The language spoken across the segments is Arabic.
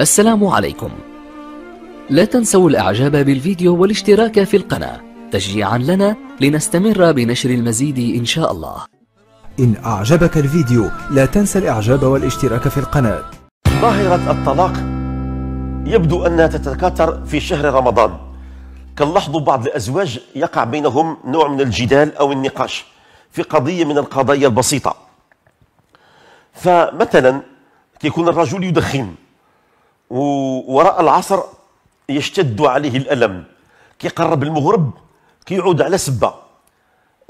السلام عليكم لا تنسوا الاعجاب بالفيديو والاشتراك في القناة تشجيعا لنا لنستمر بنشر المزيد ان شاء الله إن أعجبك الفيديو لا تنسى الإعجاب والاشتراك في القناة ظاهرة الطلاق يبدو أنها تتكاثر في شهر رمضان كنلاحظوا بعض الأزواج يقع بينهم نوع من الجدال أو النقاش في قضية من القضايا البسيطة فمثلا كيكون الرجل يدخن وراء العصر يشتد عليه الألم كيقرب المغرب كيعود على سبة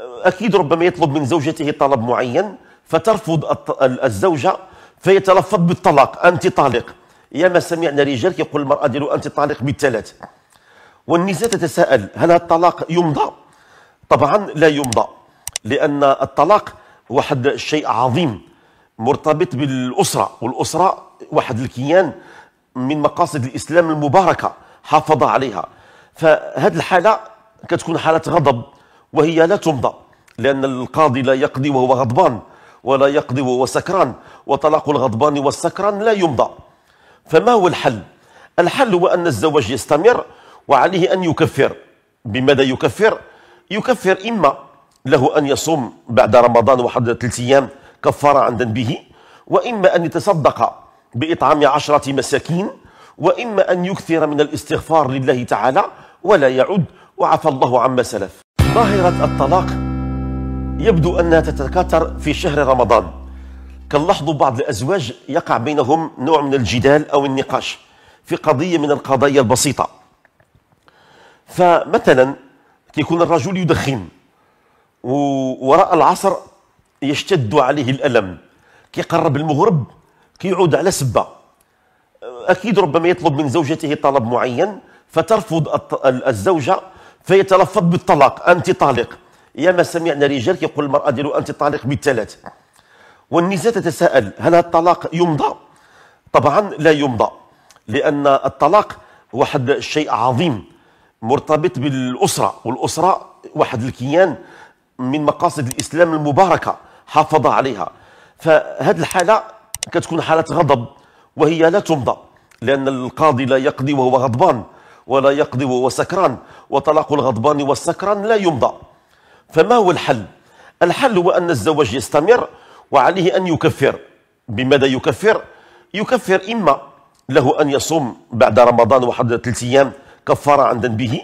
أكيد ربما يطلب من زوجته طلب معين فترفض الزوجة فيتلفظ بالطلاق أنت طالق ياما سمعنا رجال كيقول المرأة ديالو أنت طالق بالثلاث والنساء تتساءل هل الطلاق يمضى؟ طبعا لا يمضى لأن الطلاق واحد الشيء عظيم مرتبط بالأسرة والأسرة واحد الكيان من مقاصد الإسلام المباركة حافظ عليها فهذه الحالة كتكون حالة غضب وهي لا تمضى لأن القاضي لا يقضي وهو غضبان ولا يقضي وهو سكران وطلاق الغضبان والسكران لا يمضى فما هو الحل؟ الحل هو أن الزواج يستمر وعليه أن يكفر بماذا يكفر؟ يكفر إما له أن يصوم بعد رمضان وحد ثلاث أيام كفارة عن ذنبه وإما أن يتصدق بإطعام عشرة مساكين وإما أن يكثر من الاستغفار لله تعالى ولا يعد وعفى الله عما سلف ظاهرة الطلاق يبدو أنها تتكاثر في شهر رمضان كنلاحظ بعض الأزواج يقع بينهم نوع من الجدال أو النقاش في قضية من القضايا البسيطة فمثلا كيكون الرجل يدخن وراء العصر يشتد عليه الألم كيقرب المغرب كيعود على سبه اكيد ربما يطلب من زوجته طلب معين فترفض الزوجه فيتلفظ بالطلاق انت طالق يا ما سمعنا رجال كيقول المراه ديالو انت طالق بالثلاث والنساء تتساءل هل الطلاق يمضى طبعا لا يمضى لان الطلاق واحد الشيء عظيم مرتبط بالاسره والاسره واحد الكيان من مقاصد الاسلام المباركه حافظ عليها فهذه الحاله كتكون حالة غضب وهي لا تمضى لأن القاضي لا يقضي وهو غضبان ولا يقضي وهو سكران وطلاق الغضبان والسكران لا يمضى فما هو الحل؟ الحل هو أن الزواج يستمر وعليه أن يكفر بماذا يكفر؟ يكفر إما له أن يصوم بعد رمضان وحد ثلاث أيام كفارة عن ذنبه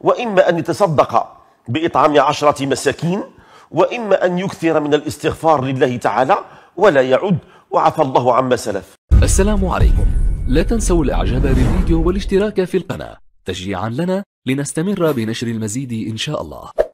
وإما أن يتصدق بإطعام عشرة مساكين وإما أن يكثر من الاستغفار لله تعالى ولا يعد وعفى الله عما سلف السلام عليكم لا تنسوا الاعجاب بالفيديو والاشتراك في القناة تشجيعا لنا لنستمر بنشر المزيد إن شاء الله